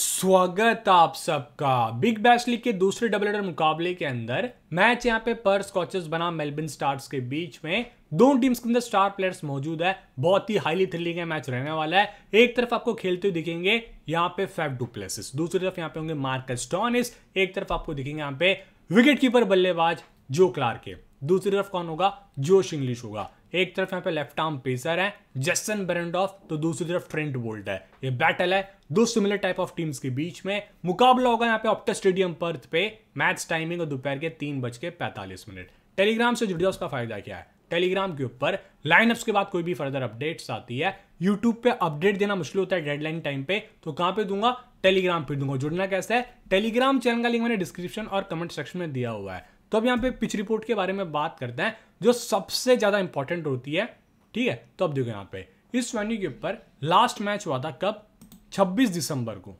स्वागत आप सबका बिग बैश लीग के दूसरे डबल एडर मुकाबले के अंदर मैच यहाँ पे पर स्कॉचेस बना मेलबर्न स्टार्स के बीच में दोनों टीम्स के अंदर स्टार प्लेयर्स मौजूद है बहुत ही हाईली थ्रिलिंग है मैच रहने वाला है एक तरफ आपको खेलते हुए दिखेंगे यहाँ पे फेफ प्लेसिस दूसरी तरफ यहाँ पे होंगे मार्क स्टोनिस एक तरफ आपको दिखेंगे यहाँ पे विकेट कीपर बल्लेबाज जो क्लार्क दूसरी तरफ कौन होगा जोश इंग्लिश होगा एक तरफ यहाँ पे लेफ्ट आर्म पेसर है जस्टन बेरेंडॉफ तो दूसरी तरफ ट्रेंट बोल्ट है ये बैटल है दो सिमिलर टाइप ऑफ टीम्स के बीच में मुकाबला होगा यहाँ पे ऑप्टा स्टेडियम पर्थ पे मैच टाइमिंग और दोपहर के तीन बज के पैंतालीस मिनट टेलीग्राम से जाओ उसका फायदा क्या है टेलीग्राम के ऊपर लाइनअप्स के बाद कोई भी फर्दर अपडेट्स आती है यूट्यूब पे अपडेट देना मुश्किल होता है डेडलाइन टाइम पे तो कहां पे दूंगा टेलीग्राम पे दूंगा जुड़ना कैसे है टेलीग्राम चैनल का लिंक मैंने डिस्क्रिप्शन और कमेंट सेक्शन में दिया हुआ है तो अब यहाँ पे पिच रिपोर्ट के बारे में बात करते हैं जो सबसे ज़्यादा इंपॉर्टेंट होती है ठीक है तो अब देखो यहाँ पे इस वेन्यू के ऊपर लास्ट मैच हुआ था कब 26 दिसंबर को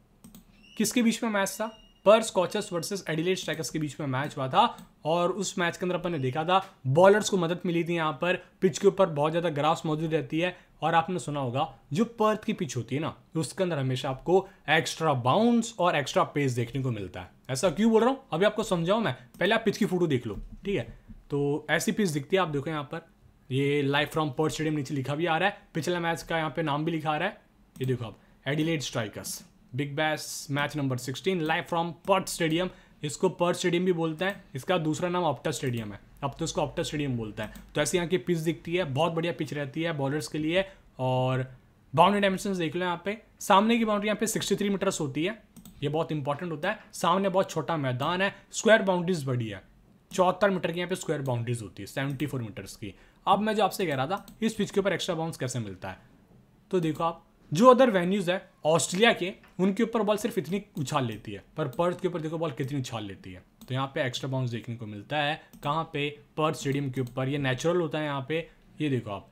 किसके बीच में मैच था पर स्कॉचर्स वर्सेस एडिलेट स्ट्राइकर्स के बीच में मैच हुआ था और उस मैच के अंदर अपन ने देखा था बॉलर्स को मदद मिली थी यहाँ पर पिच के ऊपर बहुत ज़्यादा ग्रास मौजूद रहती है और आपने सुना होगा जो पर्थ की पिच होती है ना उसके अंदर हमेशा आपको एक्स्ट्रा बाउंस और एक्स्ट्रा पेस देखने को मिलता है ऐसा क्यों बोल रहा हूँ अभी आपको समझाऊँ मैं पहले आप पिच की फोटो देख लो ठीक है तो ऐसी पिच दिखती है आप देखो यहाँ पर ये लाइव फ्रॉम पर्थ स्टेडियम नीचे लिखा भी आ रहा है पिछला मैच का यहाँ पे नाम भी लिखा आ रहा है ये देखो आप Adelaide Strikers Big Bash match number sixteen live from Perth stadium इसको पर्थ स्टेडियम भी बोलते हैं इसका दूसरा नाम ऑप्टा स्टेडियम है अब तो इसको ऑप्टा स्टेडियम बोलते हैं तो ऐसे यहाँ की पिच दिखती है बहुत बढ़िया पिच रहती है बॉलर्स के लिए और बाउंड्री डायमेंशन देख लो यहाँ पे सामने की बाउंड्री यहाँ पे थ्री मीटर्स होती है ये बहुत इंपॉर्टेंट होता है सामने बहुत छोटा मैदान है स्क्वायर बाउंड्रीज बड़ी है चौहत्तर मीटर की यहाँ पे स्क्वायर बाउंड्रीज होती है सेवेंटी फोर मीटर्स की अब मैं जो आपसे कह रहा था इस पिच के ऊपर एक्स्ट्रा बाउंस कैसे मिलता है तो देखो आप जो अदर वेन्यूज़ है ऑस्ट्रेलिया के उनके ऊपर बॉल सिर्फ इतनी उछाल लेती है पर पर्थ के ऊपर देखो बॉल कितनी उछाल लेती है तो यहाँ पे एक्स्ट्रा बाउंस देखने को मिलता है कहाँ पे पर्थ स्टेडियम के ऊपर ये नेचुरल होता है यहाँ पे ये देखो आप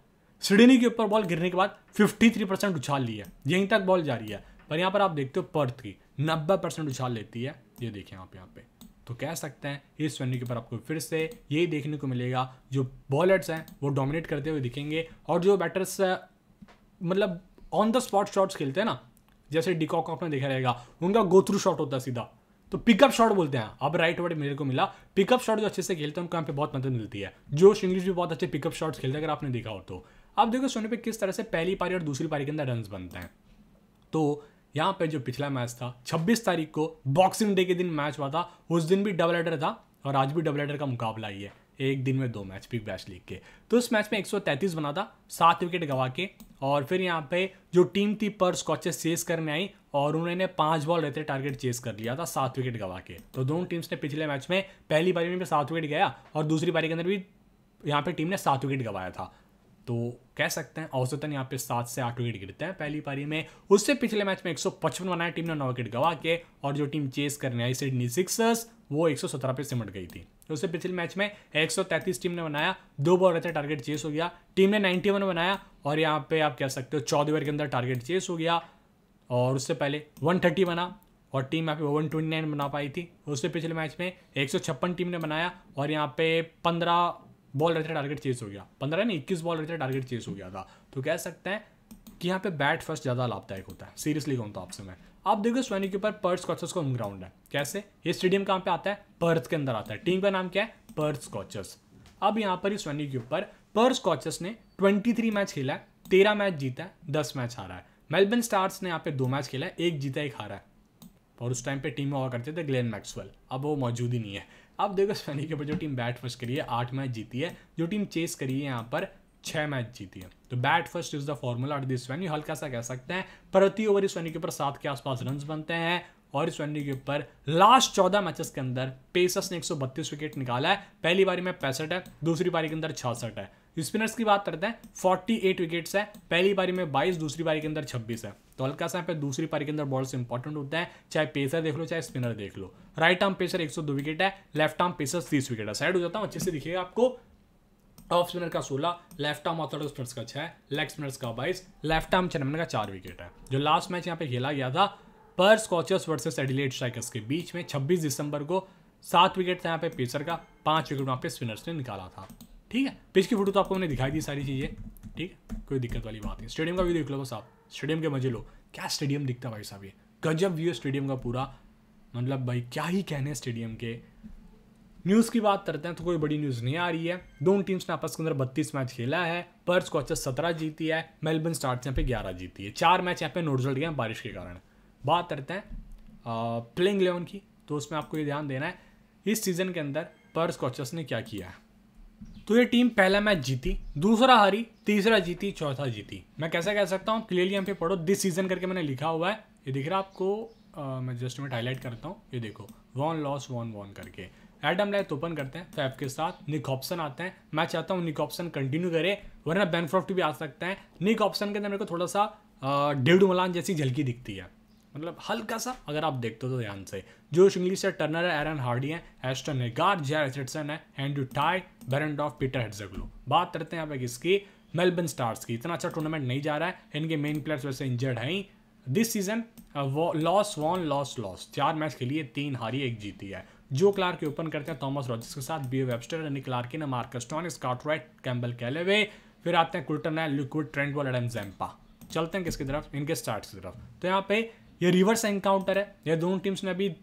सिडनी के ऊपर बॉल गिरने के बाद 53 परसेंट उछाल ली है यहीं तक बॉल जा रही है पर यहाँ पर आप देखते हो पर्थ की 90 परसेंट उछाल लेती है ये देखें आप यहाँ पे तो कह सकते हैं इस वेन्यू के ऊपर आपको फिर से यही देखने को मिलेगा जो बॉलर्स हैं वो डोमिनेट करते हुए दिखेंगे और जो बैटर्स मतलब ऑन द स्पॉट शॉट्स खेलते हैं ना जैसे डिकॉक आपने देखा रहेगा उनका गो थ्रू शॉट होता है सीधा तो पिकअप शॉट बोलते हैं अब राइट वर्ड मेरे को मिला पिकअप शॉट जो अच्छे से खेलते हैं उनको यहाँ पे बहुत मदद मिलती है जोश इंग्लिश भी बहुत अच्छे पिकअप शॉट्स खेलते हैं अगर आपने देखा हो तो आप देखो सोने पे किस तरह से पहली पारी और दूसरी पारी के अंदर रन बनते हैं तो यहाँ पर जो पिछला मैच था छब्बीस तारीख को बॉक्सिंग डे के दिन मैच हुआ था उस दिन भी डबल एडर था और आज भी डबल एडर का मुकाबला ही है एक दिन में दो मैच बिग बैच लीग के तो उस मैच में 133 बना था सात विकेट गवा के और फिर यहाँ पे जो टीम थी पर स्कॉचेस चेस करने आई और उन्होंने पांच बॉल रहते टारगेट चेस कर लिया था सात विकेट गवा के तो दोनों टीम्स ने पिछले मैच में पहली बारी में भी सात विकेट गया और दूसरी बारी के अंदर भी यहाँ पे टीम ने सात विकेट गवाया था तो कह सकते हैं औसतन यहाँ पे सात से आठ विकेट गिरते हैं पहली पारी में उससे पिछले मैच में 155 बनाया टीम ने नौ विकेट गवा के और जो टीम चेस करने आई सिडनी सिक्सर्स वो 117 पे सिमट गई थी उससे पिछले मैच में 133 टीम ने बनाया दो बॉल रहते टारगेट चेस हो गया टीम ने 91 बनाया और यहाँ पे आप कह सकते हो चौदह ओवर के अंदर टारगेट चेस हो गया और उससे पहले 130 बना और टीम यहाँ पे वन ट्वेंटी नाइन बना पाई थी उससे पिछले मैच में एक सौ छप्पन टीम ने बनाया और यहाँ पे पंद्रह बॉल रहते टारगेट चेस हो गया पंद्रह नहीं इक्कीस बॉल रहते टारगेट चेस हो गया था तो कह सकते हैं कि यहाँ पे बैट फर्स्ट ज़्यादा लाभदायक होता है सीरियसली कहूँ तो आपसे मैं आप देखो सोनी के ऊपर पर्थ स्कॉचर्स का होम ग्राउंड है कैसे ये स्टेडियम कहाँ पे आता है पर्थ के अंदर आता है टीम का नाम क्या है पर्थ स्कॉचर्स अब यहाँ पर सोनी के ऊपर पर्थ स्कॉचर्स ने 23 मैच खेला है तेरह मैच जीता है दस मैच हारा है मेलबर्न स्टार्स ने यहाँ पे दो मैच खेला है एक जीता एक हारा है और उस टाइम पे टीम में हुआ करते थे ग्लेन मैक्सवेल अब वो मौजूद ही नहीं है अब देखो सोनी के ऊपर जो टीम बैट फर्स्ट करी है आठ मैच जीती है जो टीम चेस करी है यहाँ पर छह मैच जीती है तो bat first is the formula और दिस वेन्यू हल्का सा कह सकते हैं प्रति ओवर इस वेन्यू के ऊपर सात के आसपास रन बनते हैं और इस वेन्यू के ऊपर लास्ट चौदह मैचेस के अंदर पेसर्स ने 132 विकेट निकाला है पहली बारी में पैंसठ है दूसरी बारी के अंदर छियासठ है स्पिनर्स की बात करते हैं 48 विकेट्स है पहली बारी में 22 दूसरी बारी के अंदर 26 है तो हल्का सा पर दूसरी पारी के अंदर बॉल्स इंपॉर्टेंट होते हैं चाहे पेसर देख लो चाहे स्पिनर देख लो राइट आर्म पेसर 102 विकेट है लेफ्ट आर्म पेसर 30 विकेट है साइड हो जाता हूँ अच्छे से दिखेगा आपको ऑफ स्पिनर का 16 लेफ्ट आर्म ऑर्थोडॉक्स स्पिनर्स का 6 लेग स्पिनर्स का 22 लेफ्ट आर्म चैनमन का चार विकेट है जो लास्ट मैच यहाँ पे खेला गया था पर स्कॉचर्स वर्सेस एडिलेट स्ट्राइकर्स के बीच में 26 दिसंबर को सात विकेट था यहाँ पे पेसर का पांच विकेट वहाँ पे स्पिनर्स ने निकाला था ठीक है पिच की फोटो तो आपको मैंने दिखाई दी सारी चीज़ें ठीक है कोई दिक्कत वाली बात नहीं स्टेडियम का व्यू देख लो बस आप स्टेडियम के मजे लो क्या स्टेडियम दिखता भाई साहब ये गजब व्यू है स्टेडियम का पूरा मतलब भाई क्या ही कहने स्टेडियम के न्यूज़ की बात करते हैं तो कोई बड़ी न्यूज़ नहीं आ रही है दोनों टीम्स ने आपस के अंदर बत्तीस मैच खेला है पर्स कॉचेस अच्छा सत्रह जीती है मेलबर्न स्टार्ट यहाँ पे ग्यारह जीती है चार मैच यहाँ पे नोट गए हैं बारिश के कारण बात करते हैं प्लेइंग इलेवन की तो उसमें आपको ये ध्यान देना है इस सीज़न के अंदर पर्स कॉचेस ने क्या किया है तो ये टीम पहला मैच जीती दूसरा हारी तीसरा जीती चौथा जीती मैं कैसे कह सकता हूँ क्लियरली यहाँ पे पढ़ो दिस सीजन करके मैंने लिखा हुआ है ये दिख रहा है आपको आ, मैं जस्ट में हाईलाइट करता हूँ ये देखो वॉन लॉस वॉन वॉन करके एडम लाइट ओपन करते हैं फैब के साथ निक ऑप्शन आते हैं मैं चाहता हूँ निक ऑप्शन कंटिन्यू करे वरना बैनफ्रॉफ्ट भी आ सकता है निक ऑप्शन के अंदर मेरे को थोड़ा सा डेढ़ मलान जैसी झलकी दिखती है मतलब हल्का सा अगर आप देखते हो तो ध्यान से जोश इंग्लिश है टर्नर है एरन हार्डी है एस्टन है गार्ड जे रिचर्डसन है Andrew Tye Behrendorff Peter Hatzoglou बात करते हैं आप एक इसकी मेलबर्न स्टार्स की इतना अच्छा टूर्नामेंट नहीं जा रहा है इनके मेन प्लेयर्स वैसे इंजर्ड हैं this season loss won loss loss चार मैच के लिए तीन हारी एक जीती है जो क्लार्क ओपन करते हैं थॉमस रॉजिस के साथ बी वेबस्टर रनी क्लार्किन मार्कस स्कॉट राइट कैम्बल कैलेवे फिर आते हैं कुल्टन है लिक्विड ट्रेंड वॉल एडम जैम्पा चलते हैं किसकी तरफ इनके स्टार्ट की तरफ तो यहाँ पे ये रिवर्स एनकाउंटर है ये दोनों टीम्स ने अभी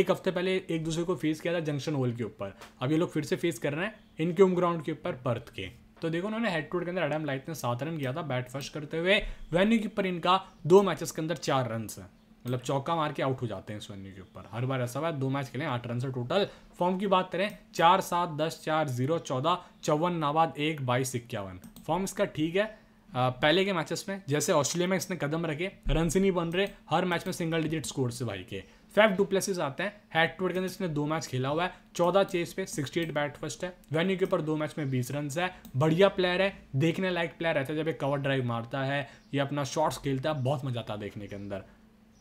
एक हफ्ते पहले एक दूसरे को फेस किया था जंक्शन होल के ऊपर अब ये लोग फिर से फेस कर रहे हैं इनके होम ग्राउंड के ऊपर पर्थ के तो देखो उन्होंने हेड टू के अंदर एडम लाइट ने सात रन किया था बैट फर्स्ट करते हुए वेन्यू के ऊपर इनका दो मैचेस के अंदर चार रन है मतलब चौका मार के आउट हो जाते हैं इस वेन्यू के ऊपर हर बार ऐसा हुआ है दो मैच खेले आठ रन से टोटल फॉर्म की बात करें चार सात दस चार जीरो चौदह चौवन नाबाद एक बाईस इक्यावन फॉर्म इसका ठीक है आ, पहले के मैचेस में जैसे ऑस्ट्रेलिया में इसने कदम रखे रन से नहीं बन रहे हर मैच में सिंगल डिजिट स्कोर से भाई के फैफ डुप्लेसिस आते हैं हेड टू के अंदर इसने दो मैच खेला हुआ है चौदह चेस पे सिक्सटी एट बैट फर्स्ट है वेन्यू के ऊपर दो मैच में बीस रन है बढ़िया प्लेयर है देखने लायक प्लेयर रहता है जब एक कवर ड्राइव मारता है या अपना शॉट्स खेलता है बहुत मजा आता है देखने के अंदर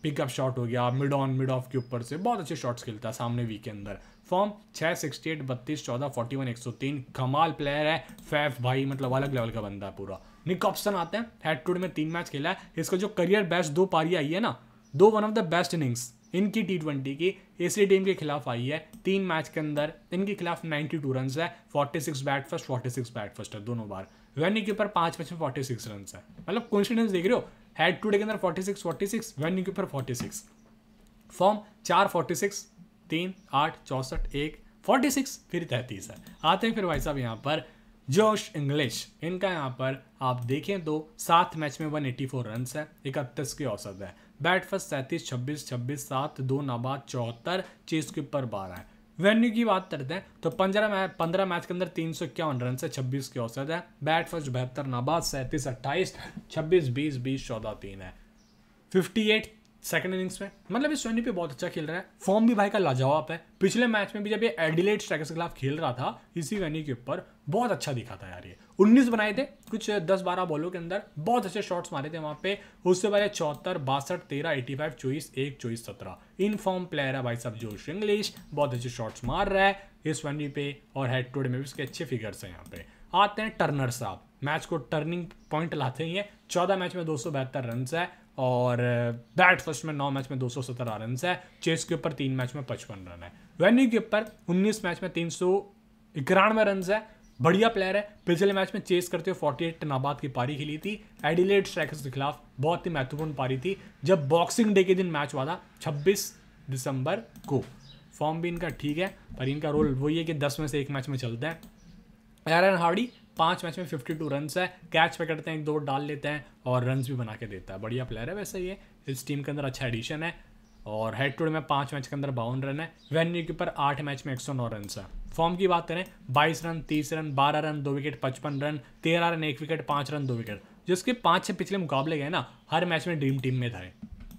पिकअप शॉट हो गया मिड ऑन मिड ऑफ के ऊपर से बहुत अच्छे शॉट्स खेलता है सामने वीक के अंदर फॉर्म छः सिक्सटी एट बत्तीस चौदह फोर्टी वन एक सौ तीन कमाल प्लेयर है फैफ भाई मतलब अलग लेवल का बंदा है पूरा निक ऑप्शन आते हैं हेड टू में तीन मैच खेला है इसका जो करियर बेस्ट दो पारी आई है ना दो one of the best innings इनकी टी ट्वेंटी की इसी टीम के खिलाफ आई है तीन मैच के अंदर इनके खिलाफ नाइन्टी टू रन है forty six bat first forty six bat first है दोनों बार वैनी के ऊपर पांच मैच में फोर्टी सिक्स रन है मतलब कॉन्फिडेंस देख रहे हो हेड टू डे के अंदर forty six forty six venue के ऊपर फोर्टी सिक्स फॉर्म चार फोर्टी सिक्स तीन आठ चौंसठ एक फोर्टी सिक्स फिर तैंतीस है आते हैं फिर भाई साहब यहाँ पर जोश इंग्लिश इनका यहाँ पर आप देखें तो सात मैच में वन एटी फोर रन है इकतीस की औसत है बैट फर्स्ट सैंतीस छब्बीस छब्बीस सात दो नाबाद चौहत्तर चीज़ के ऊपर बारह है वेन्यू की बात करते हैं तो पंद्रह मैच पंद्रह मैच के अंदर तीन सौ इक्यावन रन से छब्बीस की औसत है बैट फर्स्ट बहत्तर नाबाद सैंतीस अट्ठाईस छब्बीस बीस बीस चौदह तीन है फिफ्टी एट सेकंड इनिंग्स में मतलब इस सोनी पे बहुत अच्छा खेल रहा है फॉर्म भी भाई का लाजवाब है पिछले मैच में भी जब ये एडिलेट स्ट्राइकर्स के खिलाफ खेल रहा था इसी वेन्यू के ऊपर बहुत अच्छा दिखा था यार ये 19 बनाए थे कुछ 10-12 बॉलों के अंदर बहुत अच्छे शॉट्स मारे थे वहाँ पे उससे पहले चौहत्तर बासठ तेरह एटी फाइव चौबीस एक चौबीस सत्रह इन फॉर्म प्लेयर है भाई साहब जोश इंग्लिश बहुत अच्छे शॉट्स मार रहा है इस वेन्यू पे और हेड टू में भी उसके अच्छे फिगर्स हैं यहाँ पे आते हैं टर्नर साहब मैच को टर्निंग पॉइंट लाते ही है चौदह मैच में दो सौ बहत्तर रन है और बैट फर्स्ट में नौ मैच में दो सौ सत्तर रन है चेस के ऊपर तीन मैच में पचपन रन है वेन्यू के ऊपर उन्नीस मैच में तीन सौ इक्यानवे रन है बढ़िया प्लेयर है पिछले मैच में चेस करते हुए फोर्टी एट नाबाद की पारी खेली थी एडिलेड स्ट्राइकर्स के खिलाफ बहुत ही महत्वपूर्ण पारी थी जब बॉक्सिंग डे के दिन मैच हुआ था छब्बीस दिसंबर को फॉर्म भी इनका ठीक है पर इनका रोल वही है कि दस में से एक मैच में चलता है एरन हार्डी पांच मैच में फिफ्टी टू रन है कैच पकड़ते हैं एक दो डाल लेते हैं और रन भी बना के देता है बढ़िया प्लेयर है वैसे ये इस टीम के अंदर अच्छा एडिशन है और हेड टू में पाँच मैच के अंदर बावन रन है वेन्यू के ऊपर आठ मैच में एक सौ नौ रन है फॉर्म की बात करें बाईस रन तीस रन बारह रन दो विकेट पचपन रन तेरह रन एक विकेट पाँच रन दो विकेट जिसके पाँच से पिछले मुकाबले गए ना हर मैच में ड्रीम टीम में था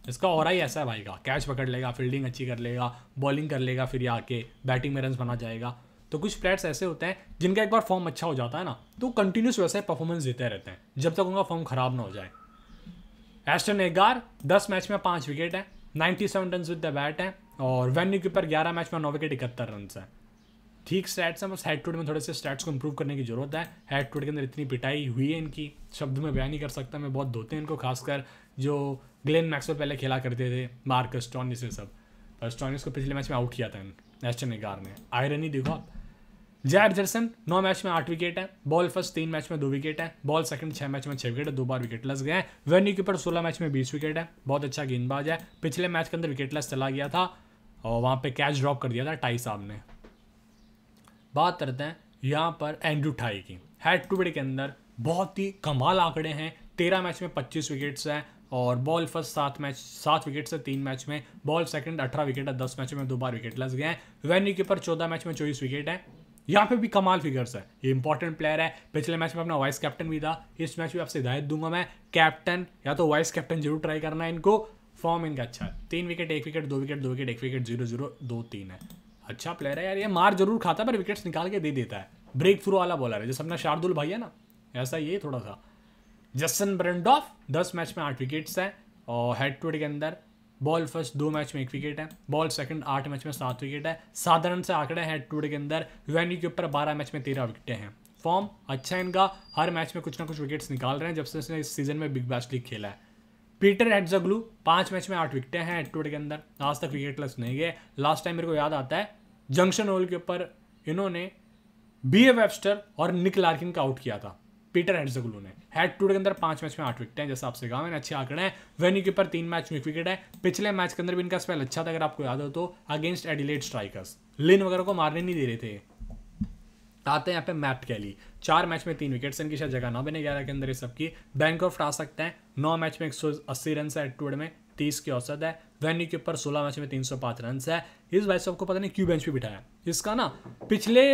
इसका और ही ऐसा है भाई का कैच पकड़ लेगा फील्डिंग अच्छी कर लेगा बॉलिंग कर लेगा फिर आके बैटिंग में रन बना जाएगा तो कुछ प्लेयर्स ऐसे होते हैं जिनका एक बार फॉर्म अच्छा हो जाता है ना तो कंटिन्यूस वैसे परफॉर्मेंस देते रहते हैं जब तक उनका फॉर्म खराब ना हो जाए एस्टन एगार दस मैच में पाँच विकेट हैं ninety seven run with the bat हैं और वेन्यू कीपर ग्यारह मैच में नौ विकेट इकहत्तर रन हैं ठीक स्टैट्स हैं बस हेड टूड में थोड़े से स्टैट्स को इम्प्रूव करने की जरूरत है हेड टूड के अंदर इतनी पिटाई हुई है इनकी शब्द में बयान नहीं कर सकता मैं बहुत धोते हैं इनको खासकर जो ग्लेन मैक्सवेल पहले खेला करते थे मार्कस टॉनिस ये सब पर को पिछले मैच में आउट किया था इन्होंने एस्टन निगार में आयरनी देखो आप जैर जर्सन नौ मैच में आठ विकेट है बॉल फर्स्ट तीन मैच में दो विकेट है बॉल सेकंड छह मैच में छह विकेट है दो बार लस गए हैं वेन्यू के ऊपर सोलह मैच में बीस विकेट है बहुत अच्छा गेंदबाज है पिछले मैच के अंदर लस चला गया था और वहाँ पे कैच ड्रॉप कर दिया था टाई साहब ने बात करते हैं यहाँ पर एंड्रू ठाई की हेड टू बेड के अंदर बहुत ही कमाल आंकड़े हैं तेरह मैच में पच्चीस विकेट्स हैं और बॉल फर्स्ट सात मैच सात विकेट से तीन मैच में बॉल सेकंड अठारह विकेट है दस मैच में दो बार विकेट लस गए हैं वेन्यू कीपर चौदह मैच में चौबीस विकेट है यहाँ पे भी कमाल फिगर्स है ये इंपॉर्टेंट प्लेयर है पिछले मैच में अपना वाइस कैप्टन भी था इस मैच में आपसे हिदायत दूंगा मैं कैप्टन या तो वाइस कैप्टन जरूर ट्राई करना है इनको फॉर्म इनका अच्छा है तीन विकेट एक विकेट दो विकेट दो विकेट एक विकेट जीरो जीरो दो तीन है अच्छा प्लेयर है यार ये मार जरूर खाता है पर विकेट्स निकाल के दे देता है ब्रेक थ्रू वाला बॉलर है जैसे अपना शार्दुल भाई है ना ऐसा ये थोड़ा सा जस्सन ब्रेंडॉफ दस मैच में आठ विकेट्स हैं और हेड टू हेड के अंदर बॉल फर्स्ट दो मैच में एक विकेट है बॉल सेकंड आठ मैच में सात विकेट है साधारण से आंकड़े हैं टू के अंदर यूएनयू के ऊपर बारह मैच में तेरह विकेटें हैं फॉर्म अच्छा है इनका हर मैच में कुछ ना कुछ विकेट्स निकाल रहे हैं जब से इसने इस सीजन में बिग बैश लीग खेला है पीटर एडजग्लू पाँच मैच में आठ विकेटें हैं टू के अंदर आज तक विकेट विकेटलेस नहीं गए लास्ट टाइम मेरे को याद आता है जंक्शन होल के ऊपर इन्होंने बी ए वेबस्टर और निक लार्किन का आउट किया था पीटर एंडरसगुलू ने हेड टू के अंदर पांच मैच में आठ विकेट हैं जैसे आपसे कहा मैंने अच्छे आंकड़े हैं वेन्यू के ऊपर तीन मैच में एक विकेट है पिछले मैच के अंदर भी इनका स्पेल अच्छा था अगर आपको याद हो तो अगेंस्ट एडिलेट स्ट्राइकर्स लिन वगैरह को मारने नहीं दे रहे थे आते हैं यहाँ पे मैट कैली चार मैच में तीन विकेट्स इनकी शायद जगह ना बने ग्यारह के अंदर ये सबकी बैंक ऑफ आ सकते हैं नौ मैच में एक सौ अस्सी रन है एट में तीस की औसत है वेन्यू के ऊपर सोलह मैच में तीन सौ पाँच रन है इस भाई साहब को पता नहीं क्यू बेंच पे बिठाया इसका ना पिछले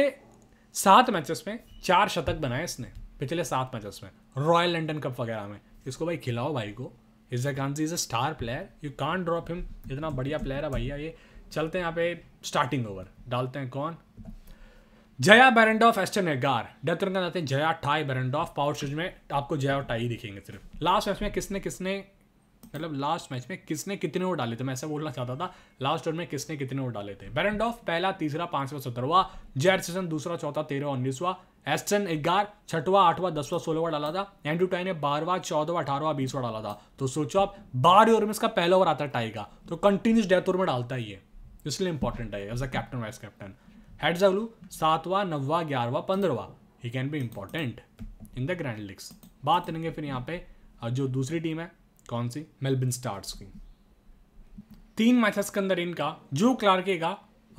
सात मैचेस में चार शतक बनाए इसने पिछले सात मैचेस में रॉयल लंडन कप वगैरह में इसको भाई खिलाओ भाई को is a Gandhi is a star player you can't drop him इतना बढ़िया प्लेयर है भैया ये चलते हैं यहाँ पे स्टार्टिंग ओवर डालते हैं कौन Jhye Behrendorff Ashton Agar death run आते हैं जया टाई बेरेंडॉफ पावर शूज में आपको जया और टाई दिखेंगे सिर्फ लास्ट मैच में किसने किसने मतलब लास्ट मैच में किसने कितने ओवर डाले थे मैं ऐसा बोलना चाहता था लास्ट ओवर में किसने कितने ओवर डाले थे ऑफ पहला तीसरा पांचवा सत्रहवा जैरसन दूसरा चौथा तेरह उन्नीसवा एस्टन एगार छठवा आठवा दसवा सोलहवा डाला था एंड्रू टाई ने बारहवा चौदहवा अठारहवा बीसवा डाला था तो सोचो आप बारह ओवर में इसका पहला ओवर आता है टाई का तो कंटिन्यूस डेथ ओवर में डालता ही है इसलिए इंपॉर्टेंट है as a captain vice captain Heads अगलू सातवा नवा ग्यारहवा पंद्रहवा he can be important in the grand leagues बात करेंगे फिर यहाँ पे जो दूसरी टीम है कौन सी मेलबिन स्टार्स की तीन मैचेस के अंदर इनका जो क्लार्के का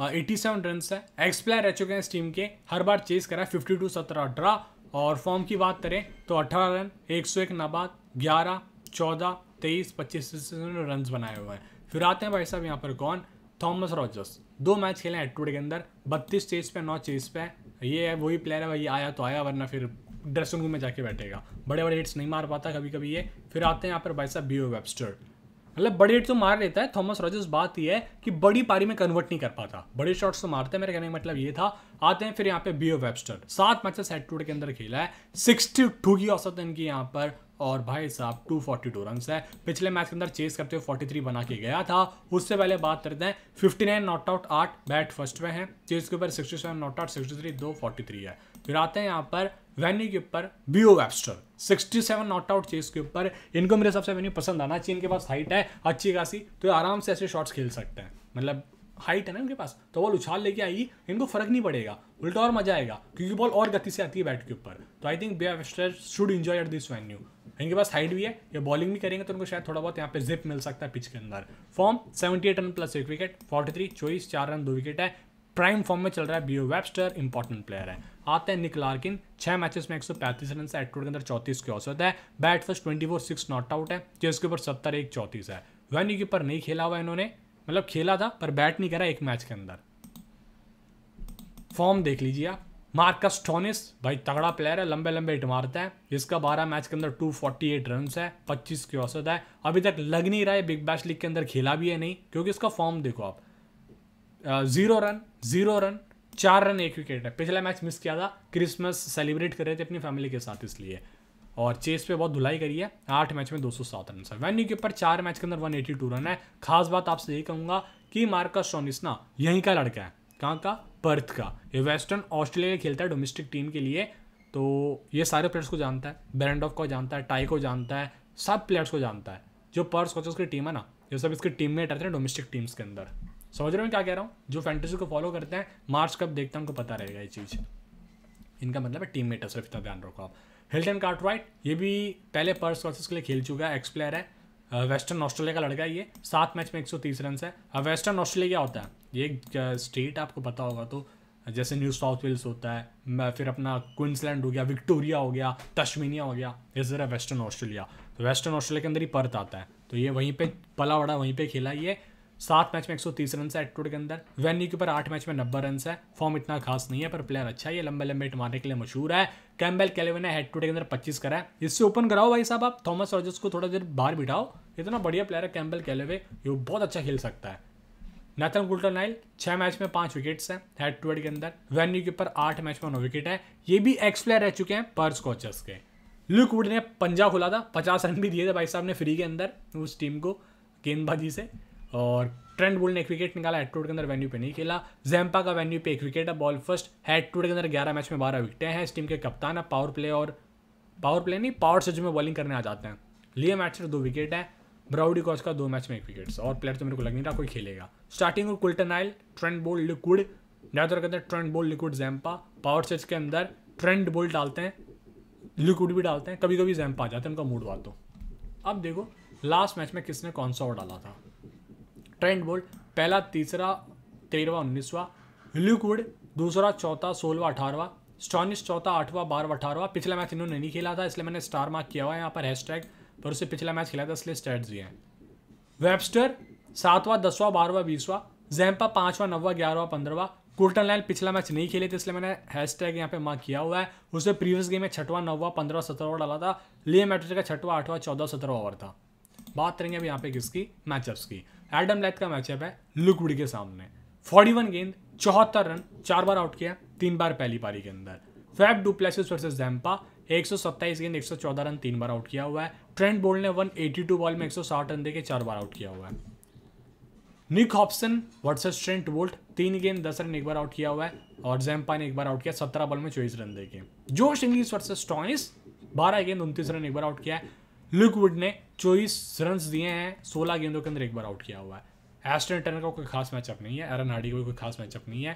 एटी सेवन रन है एक्स प्लेयर रह चुके हैं इस टीम के हर बार चेस करा है फिफ्टी टू सत्रह अठारह और फॉर्म की बात करें तो अठारह रन एक सौ एक नाबाद ग्यारह चौदह तेईस पच्चीस रन बनाए हुए हैं फिर आते हैं भाई साहब यहाँ पर कौन थॉमस रॉजर्स दो मैच खेले हैं एटवुड के अंदर बत्तीस चेस पे नौ चेस पे ये है वही प्लेयर है भाई आया तो आया वरना फिर ड्रेसिंग रूम में जाके बैठेगा बड़े बड़े हिट्स नहीं मार पाता कभी कभी ये फिर आते हैं यहाँ पर भाई साहब बी वेबस्टर मतलब बड़े हिट तो मार लेता है थॉमस रॉजर्स बात यह है कि बड़ी पारी में कन्वर्ट नहीं कर पाता बड़े शॉट्स तो मारते हैं मेरे कहने का मतलब ये था आते हैं फिर यहाँ पे बीओ वेबस्टर सात मैचेस हेड टू के अंदर खेला है सिक्सटी टू की औसत इनकी यहाँ पर और भाई साहब 242 टू रन्स है पिछले मैच के अंदर चेस करते हुए 43 बना के गया था उससे पहले बात करते हैं 59 नॉट आउट आठ बैट फर्स्ट में है चेस के ऊपर 67 नॉट आउट 63 दो 43 है फिर आते हैं यहाँ पर वेन्यू के ऊपर Beau Webster 67 not out chase के ऊपर इनको मेरे हिसाब से वेन्यू पसंद आना चाहिए इनके पास हाइट है अच्छी खासी तो आराम से ऐसे शॉट्स खेल सकते हैं मतलब हाइट है ना उनके पास तो बॉल उछाल लेके आई इनको फर्क नहीं पड़ेगा उल्टा और मजा आएगा क्योंकि बॉल और गति से आती है बैट के ऊपर तो I think he should enjoy at this venue इनके पास हाइट भी है ये बॉलिंग भी करेंगे तो उनको शायद थोड़ा बहुत यहाँ पे जिप मिल सकता है पिच के अंदर form seventy eight run plus एक विकेट फोर्टी थ्री चौबीस चार रन दो विकेट है प्राइम फॉर्म में चल रहा है बीओ वेबस्टर इंपॉर्टेंट प्लेयर है आते हैं निक लार्किन छह मैचेस में एक सौ पैंतीस रन से एटवर्ड के अंदर चौतीस की औसत है bat first twenty four six not out है चेस के ऊपर सत्तर एक चौतीस है वेन्यू के ऊपर नहीं खेला हुआ इन्होंने मतलब खेला था पर बैट नहीं करा एक मैच के अंदर फॉर्म देख लीजिए आप मार्कस टोनिस भाई तगड़ा प्लेयर है लंबे लंबे हिट मारता है इसका 12 मैच के अंदर 248 रन है पच्चीस की औसत है अभी तक लग नहीं रहा है बिग बैश लीग के अंदर खेला भी है नहीं क्योंकि इसका फॉर्म देखो आप जीरो रन जीरो रन चार रन एक विकेट है पिछला मैच मिस किया था क्रिसमस सेलिब्रेट कर रहे थे अपनी फैमिली के साथ इसलिए और चेस पे बहुत धुलाई करी है आठ मैच में 207 रन है वेन्यू के ऊपर चार मैच के अंदर 182 रन है खास बात आपसे यही कहूंगा कि मार्कस सोनिस ना यहीं का लड़का है कहाँ का पर्थ का ये वेस्टर्न ऑस्ट्रेलिया खेलता है डोमेस्टिक टीम के लिए तो ये सारे प्लेयर्स को जानता है बेरेंडॉफ को जानता है टाई को जानता है सब प्लेयर्स को जानता है जो पर्स कोचेस की टीम है ना ये सब इसके टीम में रहते हैं डोमेस्टिक टीम्स के अंदर समझ रहे हो मैं क्या कह रहा हूँ जो फैंटेसी को फॉलो करते हैं मार्च कब देखते हैं उनको पता रहेगा ये चीज़ इनका मतलब है टीम मेट है सिर्फ इतना ध्यान रखो आप हिल्टन कार्ट ये भी पहले पर्स कोचेस के लिए खेल चुका है एक्स प्लेयर है वेस्टर्न ऑस्ट्रेलिया का लड़का ये सात मैच में एक सौ तीस रन है अब वेस्टर्न ऑस्ट्रेलिया क्या होता है ये एक स्टेट आपको पता होगा तो जैसे न्यू साउथ वेल्स होता है फिर अपना क्विंसलैंड हो गया विक्टोरिया हो गया तश्मीनिया हो गया इस तरह वेस्टर्न ऑस्ट्रेलिया तो वेस्टर्न ऑस्ट्रेलिया के अंदर ही पर्थ आता है तो ये वहीं पे पला बड़ा वहीं पे खेला ये सात मैच में 130 रन है एटीट्यूड के अंदर वेन्यू के ऊपर आठ मैच में नब्बे रन है फॉर्म इतना खास नहीं है पर प्लेयर अच्छा है ये लंबे लंबे हिट मारने के लिए मशहूर है कैम्बेल कैलेवन ने हेड टूट के अंदर पच्चीस करा है इससे ओपन कराओ भाई साहब आप थॉमस रॉजर्स को थोड़ा देर बाहर बिठाओ इतना बढ़िया प्लेयर है कैम्बेल कैलेवे ये बहुत अच्छा खेल सकता है नैथन गुल्टन नाइल छः मैच में पाँच विकेट्स हैं हेड टू हेड के अंदर वेन्यू के ऊपर आठ मैच में नौ विकेट है ये भी एक्स प्लेयर रह चुके हैं पर्स कोचर्स के लुक वुड ने पंजा खोला था पचास रन भी दिए थे भाई साहब ने फ्री के अंदर उस टीम को गेंदबाजी से और ट्रेंड बुल ने एक विकेट निकाला हेडटूड के अंदर वेन्यू पे नहीं खेला जैम्पा का वेन्यू पे एक विकेट है बॉल फर्स्ट हेडटूड के अंदर ग्यारह मैच में बारह विकेटें हैं इस टीम के कप्तान है पावर प्ले और पावर प्ले नहीं पावर से जो में बॉलिंग करने आ जाते हैं लिए मैच में दो विकेट है ब्राउडी कॉस का दो मैच में एक विकेट और प्लेयर तो मेरे को लग नहीं रहा कोई खेलेगा स्टार्टिंग और कुल्टन आयल ट्रेंड बोल लिक्विड ज़्यादातर के अंदर trend Boult liquid Zampa power sets के अंदर ट्रेंड बोल डालते हैं लिक्विड भी डालते हैं कभी कभी जैम्पा आ जाते हैं उनका मूड बात तो अब देखो लास्ट मैच में किसने कौन सा ओवर डाला था ट्रेंड बोल्ट पहला तीसरा तेरहवा उन्नीसवा ल्यूकवुड दूसरा चौथा सोलवा अठारवा स्टॉनिस चौथा आठवा बारवा अठारवा पिछला मैच इन्होंने नहीं खेला था इसलिए मैंने स्टार मार्क किया हुआ है यहाँ पर हैशटैग पर उसे पिछला मैच खेला था इसलिए स्टैट्स दिए हैं वेबस्टर सातवा दसवा बारहवा बीसवा जैम्पा पाँचवा नौवा ग्यारहवा पंद्रहवा कुल्टन लाइन पिछला मैच नहीं खेले थे इसलिए मैंने हैश टैग यहाँ पे मार्क किया हुआ है उसे प्रीवियस गेम में छठवा नौवा पंद्रह सत्रहवा डाला था लिए मैट्रिक का छठवा आठवा चौदह सत्रहवा ओवर था बात करेंगे अब यहाँ पे किसकी मैचअप्स की एडम लेथ का मैचअप है लुकवुड के सामने 41 गेंद चौहत्तर रन चार बार आउट किया तीन बार पहली पारी के अंदर फैब डुप्लेसिस वर्सेस जैम्पा 127 गेंद 114 रन तीन बार आउट किया हुआ है ट्रेंट बोल्ट ने 182 बॉल में 160 रन देके चार बार आउट किया हुआ है Nick Hobson versus Trent Boult तीन गेंद दस रन एक बार आउट किया हुआ है और जैम्पा ने एक बार आउट किया सत्रह बॉल में चौबीस रन देके जोश इंग्लिश वर्सेज टॉनिस बारह गेंद उनतीस रन एक बार आउट किया है लुकवुड ने चौबीस रन दिए हैं सोलह गेंदों के अंदर एक बार आउट किया हुआ है एस्टन टर्नर का कोई खास मैचअप नहीं है एरन हार्डी का कोई खास मैचअप नहीं है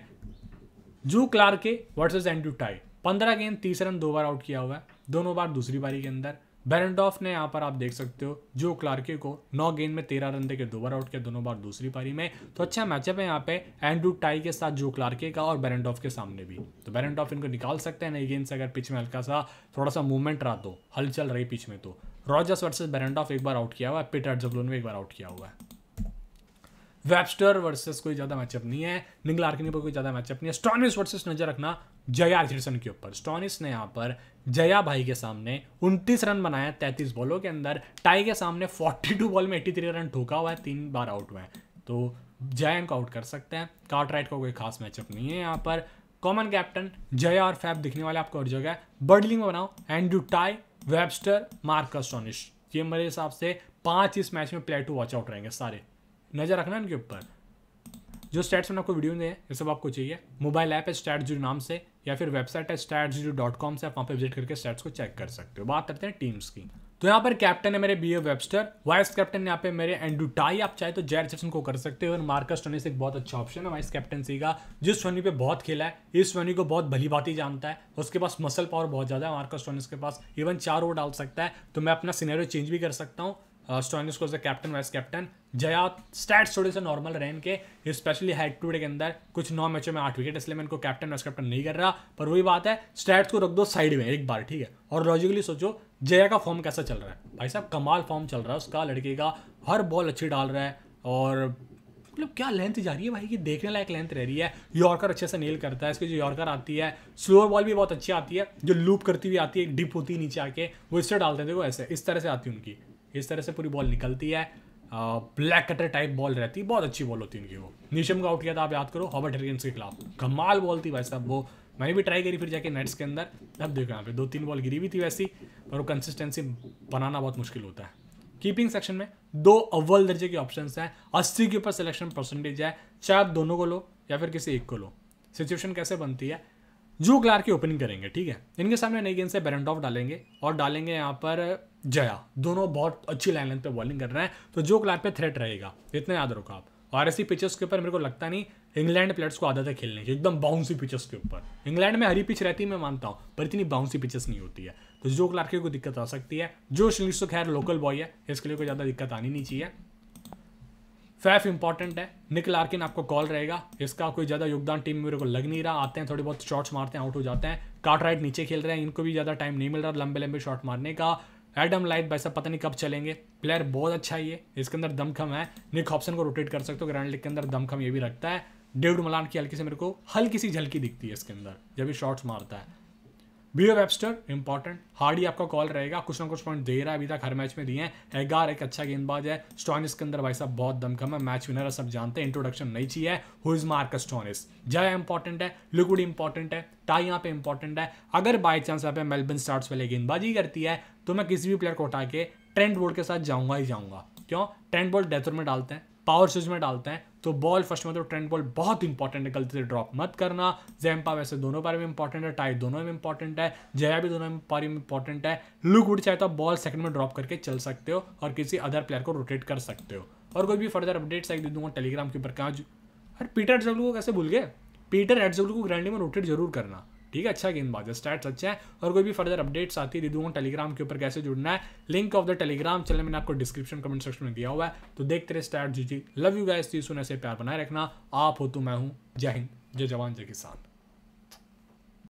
जू क्लार्क के वर्सेज एंड्रू टाई पंद्रह गेंद तीस रन दो बार आउट किया हुआ है दोनों बार दूसरी बारी के अंदर बैरनडॉफ ने यहाँ पर आप देख सकते हो जो क्लार्के को नौ गेंद में तेरह रन देकर दो बार आउट किया दोनों बार दूसरी पारी में तो अच्छा मैचअप है यहाँ पे एंड्रू टाई के साथ जो क्लार्के का और बैरनडॉफ के सामने भी तो बैरनडॉफ इनको निकाल सकते हैं नई गेंद से अगर पिच में हल्का सा थोड़ा सा मूवमेंट रहा तो हलचल रही पिच में तो रॉजर्स वर्सेस बेरेंडॉफ एक बार आउट किया हुआ है पिट एट जबलोन में एक बार आउट किया हुआ है वेबस्टर वर्सेस कोई ज़्यादा मैचअप नहीं है निगल आर्किनी पर कोई ज़्यादा मैचअप नहीं है स्टॉनिस वर्सेस नज़र रखना जया रिचर्डसन के ऊपर स्टॉनिस ने यहाँ पर जया भाई के सामने 29 रन बनाया 33 बॉलों के अंदर टाई के सामने 42 बॉल में 83 रन ठोका हुआ है तीन बार आउट हुए हैं तो जया इनको आउट कर सकते हैं कार्ट राइट का को कोई खास मैचअप नहीं है यहाँ पर कॉमन कैप्टन जया और फैब दिखने वाले आपको और जगह बर्डलिंग में बनाओ Andrew Tye Webster Marcus Stoinis ये मेरे हिसाब से पांच इस मैच में प्लेयर टू वॉच आउट रहेंगे सारे नज़र रखना इनके ऊपर जो स्टैट्स मैंने आपको वीडियो में ये सब आपको चाहिए मोबाइल ऐप है स्टैट जीरो नाम से या फिर वेबसाइट है स्टैट जीरो डॉट कॉम से आप वहाँ पर विजिट करके स्टैट्स को चेक कर सकते हो बात करते हैं टीम्स की तो यहाँ पर कैप्टन है मेरे Beau Webster vice captain यहाँ पे मेरे टाई आप चाहे तो जैर जैसन को कर सकते हो और मार्कस टोनिस से एक बहुत अच्छा ऑप्शन है वाइस कैप्टनसी का जिस टोनी पे बहुत खेला है इस टोनी को बहुत भली भांति जानता है उसके पास मसल पावर बहुत ज़्यादा है मार्कस टोनिस के पास इवन चार ओवर डाल सकता है तो मैं अपना सीनेरियो चेंज भी कर सकता हूँ स्टोनिस को as captain vice captain Jhye stats थोड़े से नॉर्मल रहन के स्पेशली हेड टू डे के अंदर कुछ नौ मैचों में आठ विकेट इसलिए मैं इनको कैप्टन वाइस कैप्टन नहीं कर रहा पर वही बात है स्टैट्स को रख दो साइड में एक बार ठीक है और लॉजिकली सोचो जया का फॉर्म कैसा चल रहा है भाई साहब कमाल फॉर्म चल रहा है उसका लड़के का हर बॉल अच्छी डाल रहा है और मतलब क्या लेंथ जा रही है भाई कि देखने लायक लेंथ रह रही है यॉर्कर अच्छे से नेल करता है इसकी जो यॉर्कर आती है स्लोअर बॉल भी बहुत अच्छी आती है जो लूप करती हुई आती है डिप होती है नीचे आके वो इससे डालते हैं देखो ऐसे इस तरह से आती है उनकी इस तरह से पूरी बॉल निकलती है ब्लैक कटर टाइप बॉल रहती है बहुत अच्छी बॉल होती है उनकी वो नीशम का आउट किया था आप याद करो हॉबर्ट हेरियंस के खिलाफ कमाल बॉल थी भाई साहब वो मैंने भी ट्राई करी फिर जाके नेट्स के अंदर अब देखो यहाँ पे दो तीन बॉल गिरी भी थी वैसी और वो कंसिस्टेंसी बनाना बहुत मुश्किल होता है कीपिंग सेक्शन में दो अव्वल दर्जे के ऑप्शन हैं अस्सी के ऊपर सिलेक्शन परसेंटेज है चाहे आप दोनों को लो या फिर किसी एक को लो सिचुएशन कैसे बनती है जो क्लार की ओपनिंग करेंगे ठीक है इनके सामने नई गेंद से बेरेंट ऑफ डालेंगे और डालेंगे यहाँ पर जया दोनों बहुत अच्छी लाइन लेंथ पे बॉलिंग कर रहे हैं तो जो क्लार पे थ्रेट रहेगा इतना याद रखो आप और ऐसी पिचेस के ऊपर मेरे को लगता नहीं इंग्लैंड प्लेयर्स को आदत है खेलने की एकदम बाउंसी पिचेस के ऊपर इंग्लैंड में हरी पिच रहती है मैं मानता हूँ पर इतनी बाउंसी पिचेस नहीं होती है तो जो क्लार्क को दिक्कत आ सकती है जो इंग्लिश तो खैर लोकल बॉय है इसके लिए कोई ज़्यादा दिक्कत आनी नहीं चाहिए फैफ इंपॉर्टेंट है निक लार्किन आपको कॉल रहेगा इसका कोई ज़्यादा योगदान टीम मेरे को लग नहीं रहा आते हैं थोड़े बहुत शॉट्स मारते हैं आउट हो जाते हैं काट राइट नीचे खेल रहे हैं इनको भी ज़्यादा टाइम नहीं मिल रहा लंबे लंबे शॉट मारने का एडम लाइट भाई साहब पता नहीं कब चलेंगे प्लेयर बहुत अच्छा ही है इसके अंदर दमखम है निक ऑप्शन को रोटेट कर सकते हो ग्रैंड लीग के अंदर दमखम ये भी रखता है डेविड मलान की हल्की से मेरे को हल्की सी झलकी दिखती है इसके अंदर जब भी शॉट्स मारता है बीओ वेबस्टर इंपॉर्टेंट हार्डी आपका कॉल रहेगा कुछ ना कुछ पॉइंट दे रहा है अभी तक हर मैच में दिए हैं एगार एक अच्छा गेंदबाज है स्टॉनिस के अंदर भाई साहब बहुत दमकम है मैच विनर है सब जानते हैं इंट्रोडक्शन नहीं चाहिए हु इज मार्क स्टॉनिस जय इंपॉर्टेंट है लिक्विड इंपॉर्टेंट है टाई यहाँ पे इंपॉर्टेंट है अगर बाई चांस यहाँ पे मेलबर्न स्टार्स वाले गेंदबाजी करती है तो मैं किसी भी प्लेयर को उठा के ट्रेंड बोर्ड के साथ जाऊंगा ही जाऊँगा क्यों ट्रेंड बोर्ड डेथर में डालते हैं पावर स्विच में डालते हैं तो बॉल फर्स्ट में तो ट्रेंड बॉल बहुत इंपॉर्टेंट है गलती से ड्रॉप मत करना जैम्पा वैसे दोनों पारी में इंपॉर्टेंट है टाई दोनों में इंपॉर्टेंट है जया भी दोनों पारी में इंपॉर्टेंट है लुक उड़ चाहे तो आप बॉल सेकंड में ड्रॉप करके चल सकते हो और किसी अदर प्लेयर को रोटेट कर सकते हो और कोई भी फर्दर अपडेट्स एक दे दूंगा टेलीग्राम के ऊपर कहाँ अरे पीटर एडजब्लू को कैसे भूल गए पीटर एडजब्लू को ग्रैंडी में रोटेट जरूर करना ठीक है अच्छा गेंदबाज है स्टैट्स अच्छे हैं और कोई भी फर्दर अपडेट्स आती है दे दूंगा टेलीग्राम के ऊपर कैसे जुड़ना है link of the Telegram channel मैंने आपको डिस्क्रिप्शन कमेंट सेक्शन में दिया हुआ है तो देखते रहे stat G G love you guys सुन ऐसे प्यार बनाए रखना आप हो तो मैं हूँ जय हिंद जय जवान जय किसान